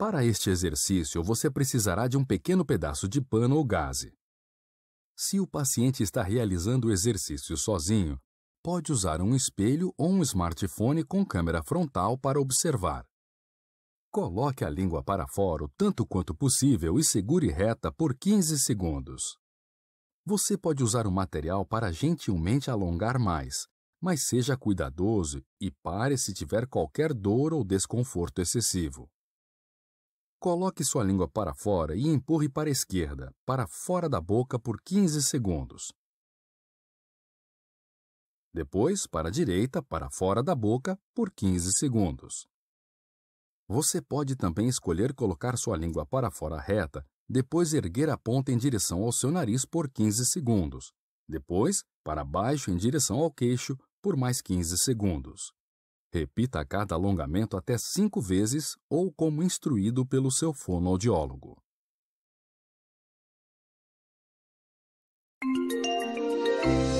Para este exercício, você precisará de um pequeno pedaço de pano ou gaze. Se o paciente está realizando o exercício sozinho, pode usar um espelho ou um smartphone com câmera frontal para observar. Coloque a língua para fora o tanto quanto possível e segure reta por 15 segundos. Você pode usar o material para gentilmente alongar mais, mas seja cuidadoso e pare se tiver qualquer dor ou desconforto excessivo. Coloque sua língua para fora e empurre para a esquerda, para fora da boca por 15 segundos. Depois, para a direita, para fora da boca, por 15 segundos. Você pode também escolher colocar sua língua para fora reta, depois erguer a ponta em direção ao seu nariz por 15 segundos. Depois, para baixo em direção ao queixo, por mais 15 segundos. Repita cada alongamento até cinco vezes ou como instruído pelo seu fonoaudiólogo. Música